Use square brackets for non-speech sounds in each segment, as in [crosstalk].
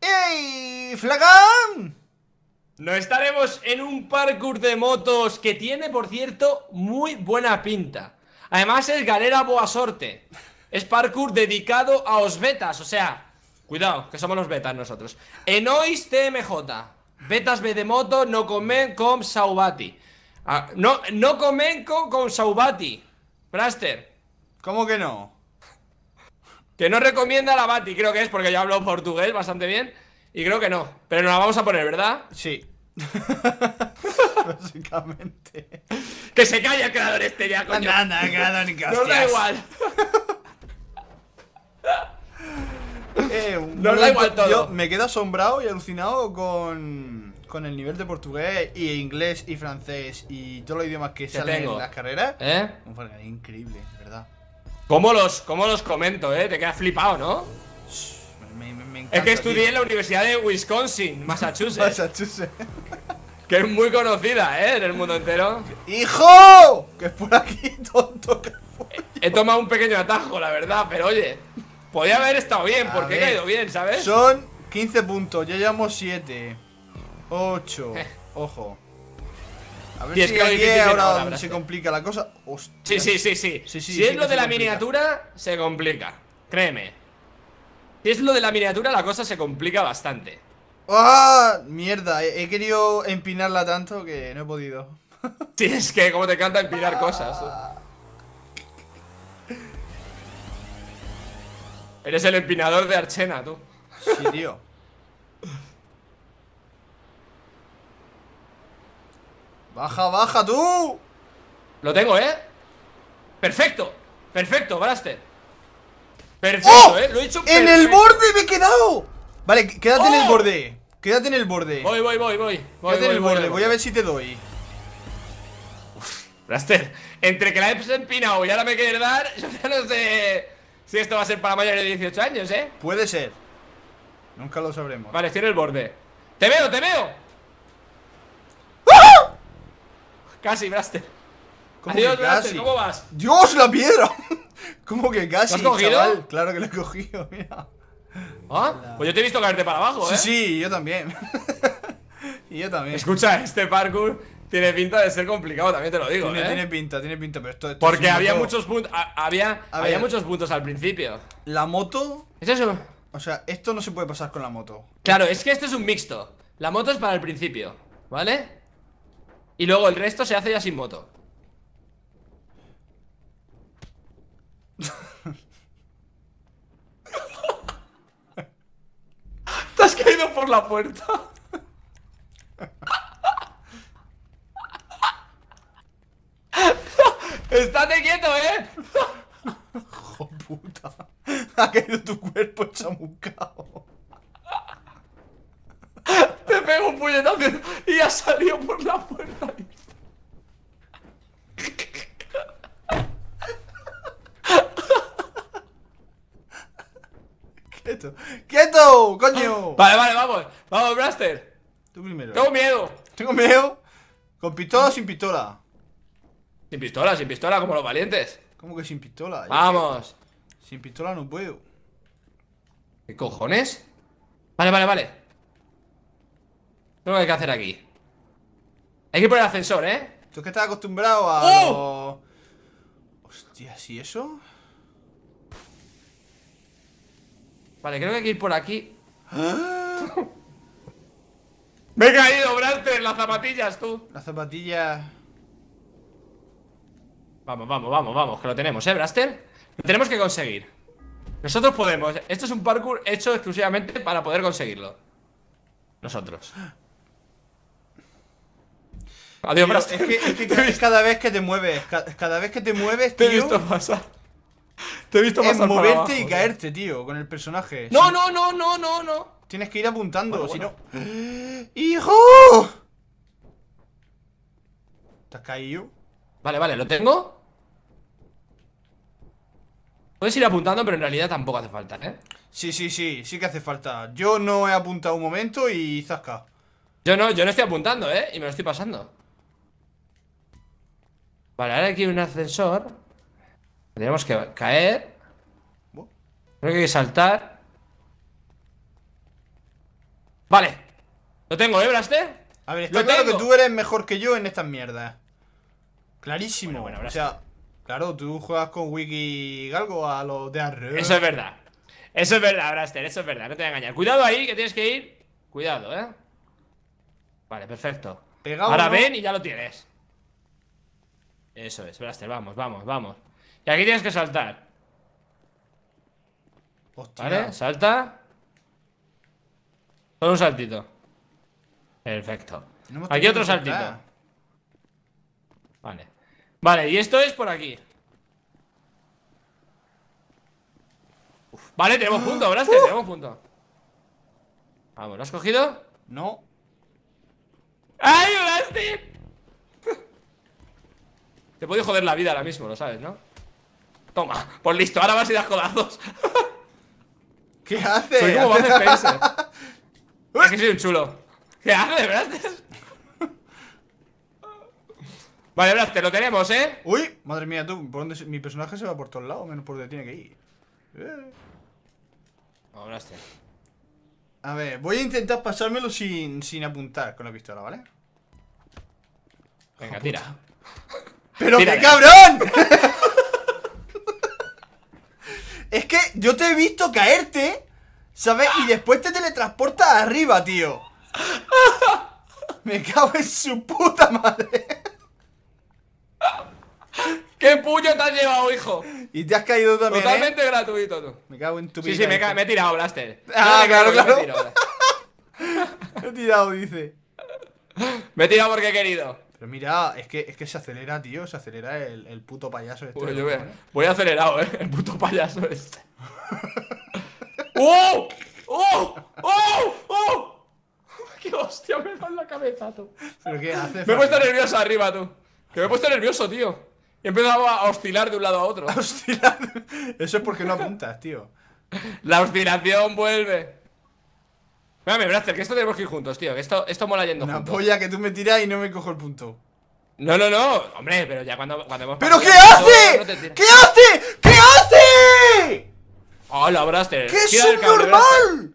¡Ey, Flagán! No estaremos en un parkour de motos que tiene, por cierto, muy buena pinta. Además es galera boa sorte. Es parkour dedicado a los betas, o sea, cuidado, que somos los betas nosotros. Enois TMJ. Betas B de moto no comen con saubati. Ah, no, no comen con, saubati. ¿Cómo que no? Que no recomienda la Bati, creo que es, porque yo hablo portugués bastante bien. Y creo que no. Pero nos la vamos a poner, ¿verdad? Sí. [laughs] Básicamente. Que se calle el creador este ya, coño. Anda, anda, creador, ni [laughs] Nos da igual. [laughs] eh, Nos da igual todo. Yo me quedo asombrado y alucinado con, con el nivel de portugués y inglés y francés y todos los idiomas que, se salen en las carreras. ¿Eh? increíble, ¿verdad? ¿Cómo los, cómo los comento, eh? Te quedas flipado, ¿no? es que estudié en la Universidad de Wisconsin, Massachusetts. Massachusetts. que es muy conocida, ¿eh? En el mundo entero. ¡Hijo! Que fue aquí, tonto. Que he, he tomado un pequeño atajo, la verdad, pero oye. Podía haber estado bien, porque he caído bien, ¿sabes? Son 15 puntos, ya llevamos 7. 8. Ojo. A ver si que ahora se complica la cosa. Sí sí, sí, sí, Si es lo de la miniatura, se complica. Créeme. Si es lo de la miniatura, la cosa se complica bastante. ¡Ah! Mierda, he, querido empinarla tanto que no he podido. [laughs] sí, es que como te encanta empinar cosas. [laughs] Eres el empinador de Archena, tú. Sí, tío. Baja, baja tú. Lo tengo, ¿eh? Perfecto. Perfecto, Braster. Perfecto, ¡Oh! ¿eh? Lo he hecho ¡En el borde me he quedado! Vale, quédate en el ¡Oh! borde. Quédate en el borde. Voy, voy, voy, voy. Quédate voy, en el borde. Voy, a ver si te doy. Braster, entre que la he empinado y ahora me quiere dar, [laughs] yo ya no sé si esto va a ser para mayores de 18 años, ¿eh? Puede ser. Nunca lo sabremos. Vale, estoy en el borde. ¡Te veo, te veo! Casi, Braster ¿Cómo Adiós, Braster, ¿cómo vas? ¡Dios, la piedra! [laughs] ¿Cómo que casi? ¿Lo has cogido? Claro que lo he cogido, [laughs] mira. ¿Ah? Pues yo te he visto caerte para abajo, ¿eh? Sí, sí, yo también. [laughs] y yo también. Escucha, este parkour tiene pinta de ser complicado, también te lo digo, tiene, ¿eh? pinta, tiene pinta, pero esto, Porque había muchos puntos había, había muchos puntos al principio. La moto... ¿Es eso? O sea, esto no se puede pasar con la moto. Claro, es que esto es un mixto. La moto es para el principio, ¿vale? Y luego el resto se hace ya sin moto Te has caído por la puerta Estate quieto, eh Hijo puta Ha caído tu cuerpo chamucao! Tengo un puñetazo y ha salido por la puerta. ¡Quieto! ¡Quieto! ¡Coño! Vale, vale, vamos. Vamos, Blaster. Tú primero. Tengo miedo. Tengo miedo. ¿Con pistola o sin pistola? Sin pistola, sin pistola, como los valientes. ¿Cómo que sin pistola? Vamos. Sin pistola no puedo. ¿Qué cojones? Vale, vale, vale. ¿Qué hay que hacer aquí Hay que ir por el ascensor, ¿eh? Tú que estás acostumbrado a ¡Oh! lo... Hostia, ¿sí eso? Vale, creo que hay que ir por aquí Me he caído, Braster, las zapatillas, tú Las zapatillas... Vamos, vamos, vamos, vamos, que lo tenemos, ¿eh, Braster? Lo tenemos que conseguir Nosotros podemos Esto es un parkour hecho exclusivamente para poder conseguirlo Nosotros [gasps] [laughs] Adiós, Es que, cada, vez que te mueves, cada, vez que te mueves, tío, Te he visto pasar. Te he visto pasar. Es moverte y caerte, tío, con el personaje. No, no, no, no, no, no. Tienes que ir apuntando, si no. ¡Hijo! ¿Te has caído? Vale, vale, ¿lo tengo? Puedes ir apuntando, pero en realidad tampoco hace falta, ¿eh? Sí, sí, sí, sí que hace falta. Yo no he apuntado un momento y zasca. Yo no, yo no estoy apuntando, ¿eh? Y me lo estoy pasando. Vale, ahora aquí hay un ascensor. Tenemos que caer. Creo que hay que saltar. Vale. Lo tengo, ¿eh, Braster? A ver, está claro que tú eres mejor que yo en estas mierdas. Clarísimo. Bueno, o sea, claro, tú juegas con Wiki Galgo a los de arriba. Eso es verdad. Eso es verdad, Braster, eso es verdad, no te voy a engañar. Cuidado ahí, que tienes que ir. Cuidado, ¿eh? Vale, perfecto. Ahora ven y ya lo tienes. Eso es, Blaster, vamos, vamos, vamos. Y aquí tienes que saltar. Vale, salta. Solo un saltito. Perfecto. aquí otro saltito. Vale. Vale, y esto es por aquí. Vale, tenemos ah. punto, Blaster, uh. tenemos punto. Vamos, ¿lo has cogido? No. ¡Ay, Blaster! Te puede joder la vida ahora mismo, lo sabes, ¿no? Toma, pues listo, ahora vas y das codazos. [laughs] ¿Qué haces? Soy como [laughs] es que soy un chulo. ¿Qué haces, Braster? [laughs] vale, Braster, lo tenemos, ¿eh? Uy, madre mía, tú, ¿por dónde mi personaje se va por todos lados, menos por donde tiene que ir. Eh. A ver, voy a intentar pasármelo sin, sin apuntar con la pistola, ¿vale? Venga, tira. ¡Pero Mira, qué cabrón! [laughs] es que yo te he visto caerte, ¿sabes? Y después te teletransportas arriba, tío. Me cago en su puta madre. ¿Qué puño te has llevado, hijo? Y te has caído también. ¿eh? Totalmente gratuito, tú. Me cago en tu vida. Sí, sí, me, me, he tirado, Blaster. Ah, claro, claro. [laughs] me he tirado, dice. Me he tirado porque he querido. Pero mira, es que, es que se acelera, tío, se acelera el, el puto payaso este. Pues voy, acelerado, ¿eh? El puto payaso este. [laughs] ¡Oh! ¡Oh! ¡Oh! ¡Oh! ¡Qué hostia me da en la cabeza, tú! ¿Pero qué hace? Me he puesto nervioso arriba, tú. Que me he puesto nervioso, tío. Y he empezado a oscilar de un lado a otro. ¿A [laughs] oscilar? Eso es porque no apuntas, tío. La oscilación vuelve. Espérame, Braster, que esto tenemos que ir juntos, tío. Que esto, esto mola yendo Una polla que tú me tiras y no me cojo el punto. No, no, no. Hombre, pero ya cuando, cuando hemos ¡Pero qué hace! ¿Qué hace! ¿Qué hace! ¡Hola, Braster ¡Qué es un normal!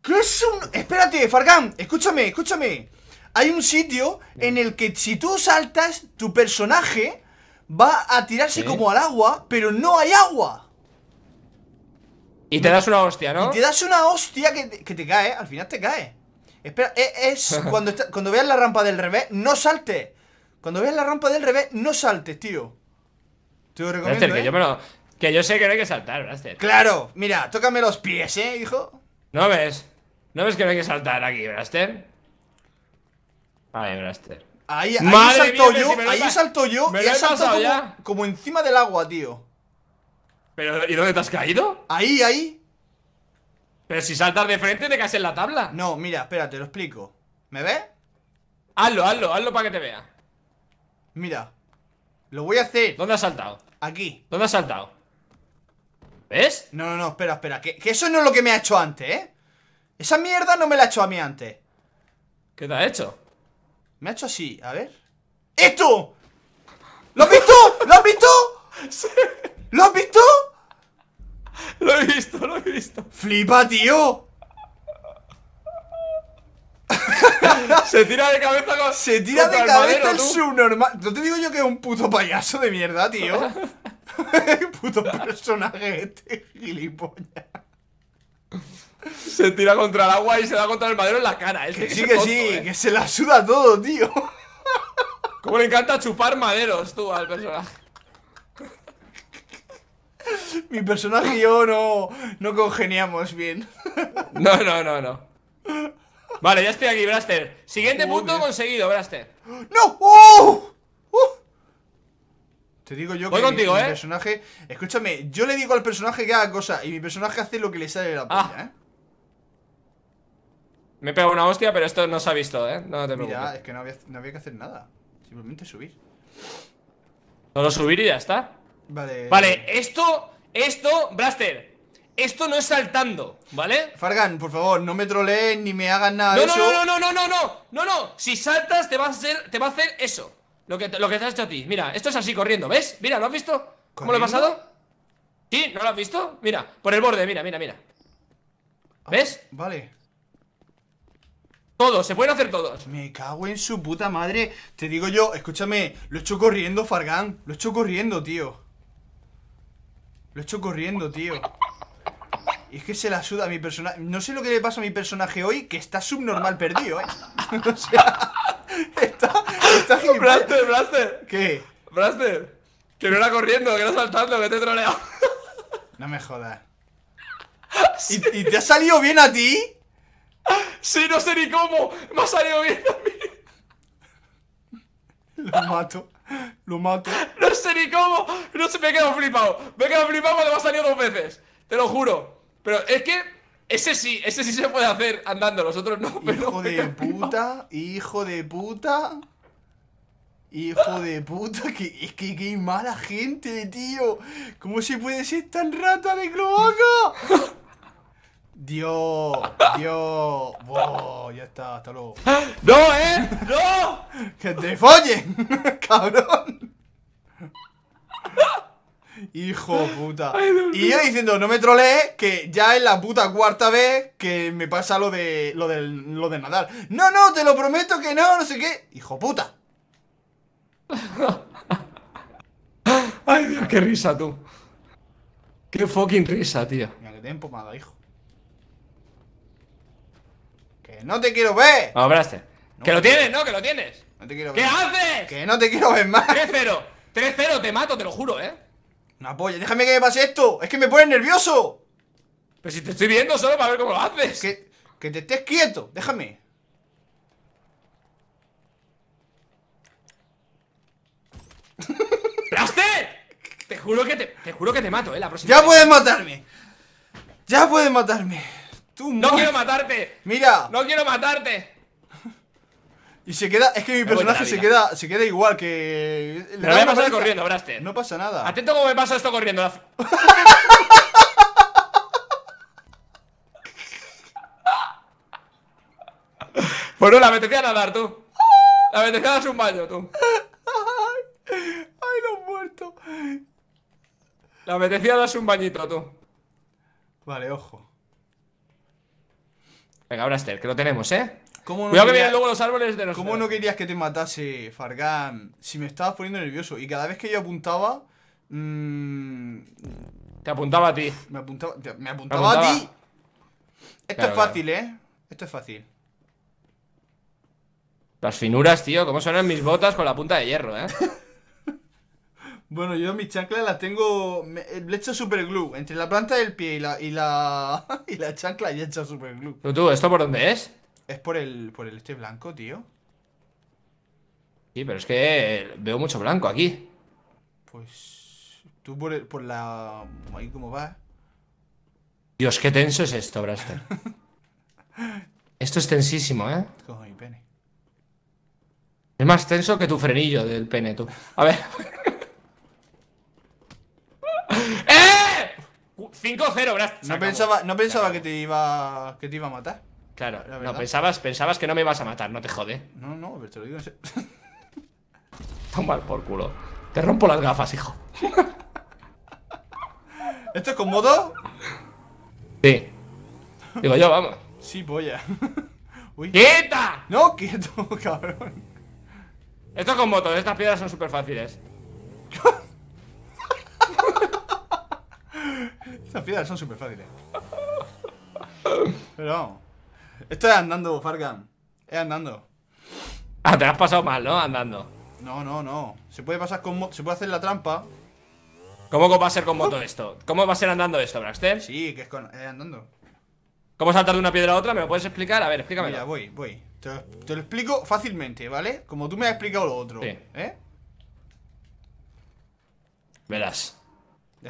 ¿Qué es un...? Espérate, Fargan, escúchame, escúchame Hay un sitio en el que si tú saltas, tu personaje va a tirarse como al agua, pero no hay agua y te das una hostia, ¿no? Y te das una hostia que te, que te cae, ¿eh? al final te cae. Espera, e-, es, [laughs] cuando, cuando veas la rampa del revés, no salte Cuando veas la rampa del revés, no saltes, tío. Te lo recomiendo. que, ¿eh? yo me que yo sé que no hay que saltar, Braster. Claro, mira, tócame los pies, ¿eh, hijo? ¿No ves? ¿No ves que no hay que saltar aquí, braster Vale, braster Ahí, ahí salto yo, ahí salto yo y he saltado como, como encima del agua, tío. ¿Pero y dónde te has caído? Ahí, ahí. Pero si saltas de frente te caes en la tabla. No, mira, espérate, lo explico. ¿Me ves? Hazlo, hazlo, hazlo para que te vea. Mira. Lo voy a hacer. ¿Dónde has saltado? Aquí. ¿Dónde has saltado? ¿Ves? No, no, no, espera, espera. Que, eso no es lo que me ha hecho antes, ¿eh? Esa mierda no me la ha hecho a mí antes. ¿Qué te ha hecho? Me ha hecho así, a ver. ¡Esto! ¿Lo has visto? ¿Lo has visto? [laughs] sí. ¿Lo has visto? Lo he visto, lo he visto. ¡Flipa, tío! [laughs] Se tira de cabeza con. Se tira de cabeza madero, el tú. subnormal. No te digo yo que es un puto payaso de mierda, tío. [laughs] puto personaje este, gilipollas. Se tira contra el agua y se da contra el madero en la cara. este sí, que sí, eh. que se la suda todo, tío. Como le encanta chupar maderos, tú, al personaje. [laughs] Mi personaje y yo no, no congeniamos bien. [laughs] No, no, no, no. Vale, ya estoy aquí, Braster. Siguiente punto eh. conseguido, Braster. ¡No! ¡Oh! ¡Oh! Te digo yo que contigo, mi, ¿eh? personaje. Escúchame, yo le digo al personaje que haga cosa y mi personaje hace lo que le sale de la ah. eh. Me he pegado una hostia, pero esto no se ha visto, eh. No te preocupes. es que no había, no había que hacer nada. Simplemente subir. Solo subir y ya está. Vale. Vale, esto esto, Blaster, esto no es saltando, ¿vale? Fargan, por favor, no me troleen ni me hagan nada no, de no, eso. No, no, no, no, no, no, no, no. Si saltas te va a hacer, te va a hacer eso. Lo que, lo que te has hecho a ti. Mira, esto es así corriendo, ¿ves? Mira, ¿lo has visto? ¿Cómo lo he pasado? ¿Sí? ¿No lo has visto? Mira, por el borde, mira, mira, mira. Ah, ¿Ves? vale. Todos, se pueden hacer todos. Me cago en su puta madre. Te digo yo, escúchame, lo he hecho corriendo, Fargan. Lo he hecho corriendo, tío. Lo he hecho corriendo, tío y es que se la suda a mi personaje. No sé lo que le pasa a mi personaje hoy, que está subnormal perdido, ¿eh? [laughs] o sea, está. Está Braster, Braster. ¿Qué? ¡Braster! que no era corriendo, que era saltando, que te he [laughs] no me jodas. ¿Y, ¿Y, te ha salido bien a ti? Sí, no sé ni cómo. Me ha salido bien a mí. Lo mato. [gasps] Lo mato. [laughs] No sé ni cómo. No sé, me he quedado flipado. Me he quedado flipado cuando me ha salido dos veces. Te lo juro. Pero es que. Ese sí, ese sí se puede hacer andando, nosotros no. hijo de puta, hijo de puta. Hijo de puta, que es que qué mala gente, tío. ¿Cómo se puede ser tan rata de cloaca? [laughs] Dios, Dios, ya está, hasta luego. [laughs] ¡No, eh! ¡No! [laughs] ¡Que te follen! [laughs] ¡Cabrón! Hijo puta. Y yo diciendo, no me trolees, que ya es la puta cuarta vez que me pasa lo de. lo del. lo de nadar. No, no, te lo prometo que no, no sé qué. Hijo puta. Ay, Dios, qué risa tú. Qué fucking risa, tío. Mira, que te he hijo no te quiero ver. Vamos, Blaster que lo tienes, ¿no? Que lo tienes. No te quiero ver. ¿Qué haces? Que no te quiero ver más. 3-0. 3-0, te mato, te lo juro, ¿eh? No, polla, déjame que me pase esto. Es que me pones nervioso. Pero si te estoy viendo solo para ver cómo lo haces. Que, que te estés quieto, déjame. [laughs] ¡Blaster! Te juro que te, te juro que te mato, eh, la próxima. ¡Ya puedes matarme! ¡Ya puedes matarme! ¡No quiero matarte! ¡Mira! ¡No quiero matarte! Y se queda, es que mi personaje se queda, se queda igual que. Pero voy a pasar corriendo, Braster. No pasa nada. Atento como me pasa esto corriendo. La... [laughs] Pues no la apetecía nadar, tú. La apetecía darse un baño, tú. Ay, he muerto. La apetecía darse un bañito, tú. Vale, ojo. Venga, Braster, que lo tenemos, ¿eh? ¿Cómo Cuidado que vienen luego los árboles de los. ¿Cómo no querías que te matase, Fargan? Si me estabas poniendo nervioso. Y cada vez que yo apuntaba. Mm, te apuntaba a ti. Me apuntaba, a ti. Esto es fácil, ¿eh? Esto es fácil. Las finuras, tío. ¿Cómo suenan mis botas con la punta de hierro, eh? [laughs] Bueno, yo mi chancla la tengo. Eh, le le hecho super glue. Entre la planta del pie y la. y la. [laughs] y la chancla y he hecho super glue. tú, esto por dónde es? Es por el. por el este blanco, tío. Sí, pero es que eh, veo mucho blanco aquí. Pues. Tú por, por la. ahí como va. Dios, qué tenso es esto, Braster. [laughs] esto es tensísimo, ¿eh? Cojo mi pene. Es más tenso que tu frenillo del pene, tú. A ver. [laughs] 5-0, Brast. No pensaba, no pensaba que te iba que te iba a matar. Claro, no, pensabas, pensabas que no me ibas a matar, no te jode. No, no, pero te lo digo en [laughs] Toma el por culo. Te rompo las gafas, hijo. [laughs] ¿Esto es con moto Sí. Digo yo, vamos. Sí, polla. [laughs] Uy. ¡Quieta! No, quieto, cabrón. Esto es con moto, estas piedras son súper fáciles. Las piedras son súper fáciles. Pero Esto es andando, Fargan. Es andando. Ah, te has pasado mal, ¿no? Andando. No, no, no. Se puede pasar con Se puede hacer la trampa. ¿Cómo va a ser con moto esto? ¿Cómo va a ser andando esto, Braxter? Sí, que es con andando. ¿Cómo saltar de una piedra a otra? ¿Me lo puedes explicar? A ver, explícame. Ya, voy, voy. Te lo, explico fácilmente, ¿vale? Como tú me has explicado lo otro. ¿Eh? Verás.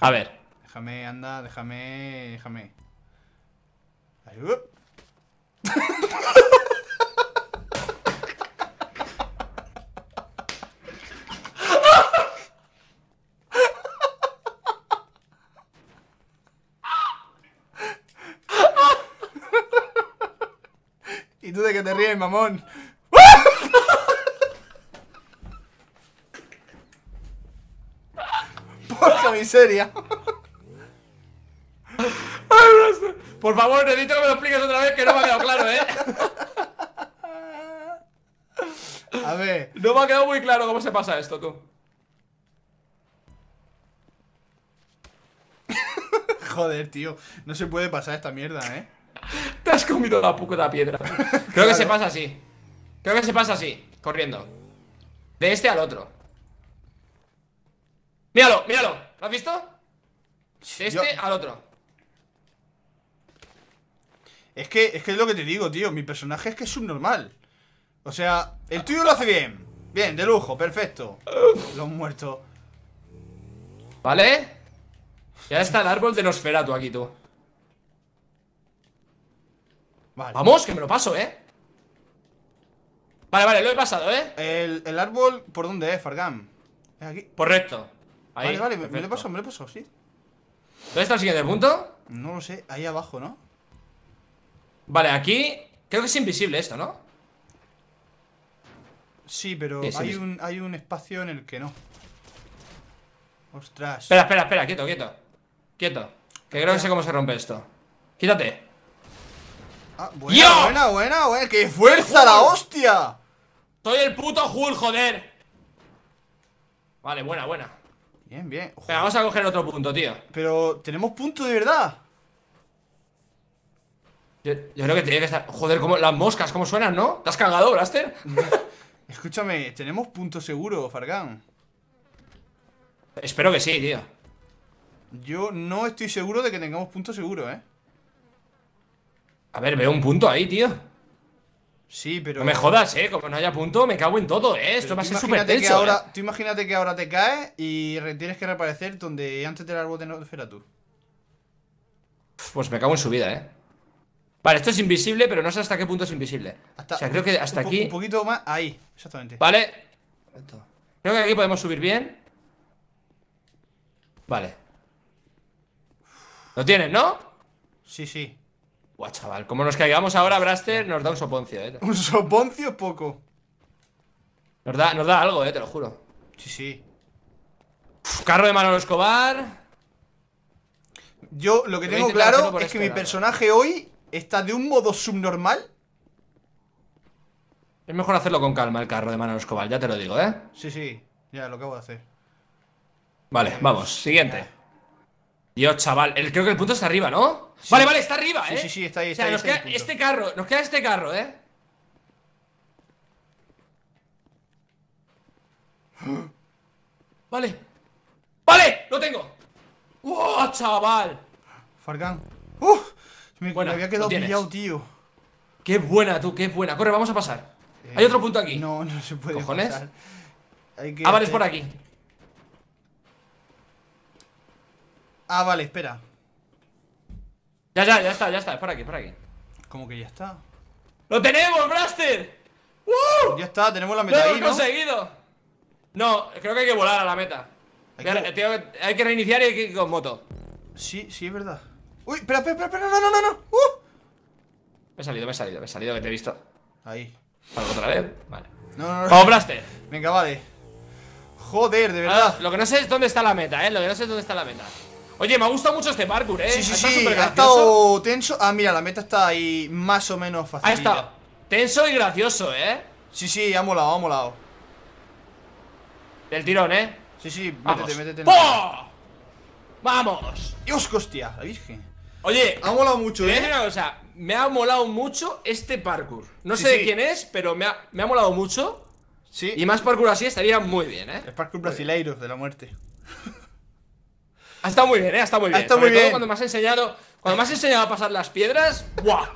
A ver. Déjame, anda, déjame, déjame. Uh. ¿Y tú de qué te ríes, mamón? [laughs] Porca miseria. Por favor, necesito que me lo expliques otra vez que no me ha quedado claro, ¿eh? A ver. No me ha quedado muy claro cómo se pasa esto, tú. [laughs] Joder, tío. No se puede pasar esta mierda, ¿eh? Te has comido la puta piedra. [laughs] Creo que se pasa así. Creo que se pasa así, corriendo. De este al otro. Míralo, míralo. ¿Lo has visto? De este al otro. Es que, es que es lo que te digo, tío. Mi personaje es que es subnormal. O sea, el tuyo lo hace bien. Bien, de lujo, perfecto. Los muerto ¿Vale? Ya está el árbol de Nosferatu aquí, tú. Vale. Vamos, que me lo paso, ¿eh? Vale, vale, lo he pasado, ¿eh? El, árbol, ¿por dónde es, Fargam? ¿Es aquí? Correcto. Ahí, vale, vale, me, lo he pasado, me lo he pasado, sí. ¿Dónde está el siguiente punto? No lo sé, ahí abajo, ¿no? Vale, aquí creo que es invisible esto, ¿no? Sí, pero hay, Un, espacio en el que no. Ostras. Espera, espera, espera, quieto, quieto. Quieto. Que creo que sé cómo se rompe esto. Quítate. Ah, buena, buena, buena, ¡Qué fuerza la hostia! Soy el puto Hul, joder. Vale, buena, buena. Bien, bien. vamos a coger otro punto, tío. Pero, ¿tenemos punto de verdad? Yo, creo que tiene que estar. Joder, como las moscas, ¿cómo suenan, no? ¿Te has cagado, Blaster? [laughs] Escúchame, ¿tenemos punto seguro, Fargan? Espero que sí, tío. Yo no estoy seguro de que tengamos punto seguro, ¿eh? A ver, veo un punto ahí, tío. Sí, pero... No me jodas, ¿eh? Como no haya punto, me cago en todo, ¿eh? Esto va a ser súper tenso, ahora, ¿eh? Tú imagínate que ahora te caes y tienes que reaparecer donde antes del árbol de tú Pues me cago en su vida, ¿eh? Vale, esto es invisible, pero no sé hasta qué punto es invisible. o sea, creo que hasta aquí. Un poquito más ahí, exactamente. Vale. Creo que aquí podemos subir bien. Vale. ¿Lo tienes, no? Sí, sí. Buah, chaval. Como nos caigamos ahora, Braster nos da un soponcio, eh. Un soponcio poco. Nos da, nos da algo, eh, te lo juro. Sí, sí. carro de Manolo Escobar. Yo lo que tengo claro es que mi personaje hoy está de un modo subnormal. Es mejor hacerlo con calma el carro de Manuel Escobar, ya te lo digo, ¿eh? Sí, sí, ya lo acabo de hacer. Vale, eh, vamos, siguiente. Eh. Dios, chaval, el, creo que el punto está arriba, ¿no? Vale, vale, está arriba, ¿eh? Sí, sí, está ahí, está nos este carro, nos queda este carro, ¿eh? Vale. ¡Vale! ¡Lo tengo! ¡Uh, chaval! Fargán. ¡uh! Me, había quedado pillado, tío. Qué buena, tú, qué buena. Corre, vamos a pasar. Eh, hay otro punto aquí. No, no se puede. ¿Cojones? ah, vale, es por aquí. Ah, vale, espera. Ya, ya, ya está, ya está. Es por aquí, es por aquí. ¿Cómo que ya está? ¡Lo tenemos, Blaster! Ya está, tenemos la meta ¡Lo hemos conseguido! No, creo que hay que volar a la meta. Hay, que... Hay que reiniciar y hay que ir con moto. Sí, sí, es verdad. Uy, espera, espera, espera, no, no, no, no. Uh. Me he salido, me he salido, me he salido que te he visto. Ahí. ¿Para otra vez? Vale. No, no, no. ¡Compraste! Venga, vale. Joder, de verdad. Ah, lo que no sé es dónde está la meta, eh. Lo que no sé es dónde está la meta. Oye, me ha gustado mucho este parkour, eh. Sí, sí, está sí. Ha estado tenso. Ah, mira, la meta está ahí más o menos fácil. Ha estado tenso y gracioso, eh. Sí, sí, ha molado, ha molado. Del tirón, eh. Sí, sí, métete, métete. ¡Vamos! ¡Dios, hostia! La virgen. Oye, ha molado mucho, ¿eh? me ha molado mucho este parkour. No sé de quién es, pero me ha, molado mucho. Sí. Y más parkour así estaría muy bien, ¿eh? El parkour brasileiro de la muerte. Ha [laughs] ah, estado muy bien, ¿eh? Ha estado muy ah, bien. cuando me has enseñado. Cuando me enseñado a pasar las piedras, ¡buah!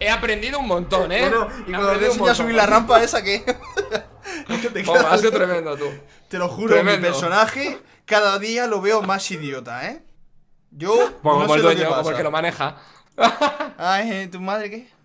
He aprendido un montón, ¿eh? y cuando has enseñado a subir la rampa esa que. [laughs] que te tremendo tú. Te lo juro, mi personaje cada día lo veo más idiota, ¿eh? Yo. Pues no como sé el dueño, lo como el que lo maneja. Ay, eh, ¿tu madre qué?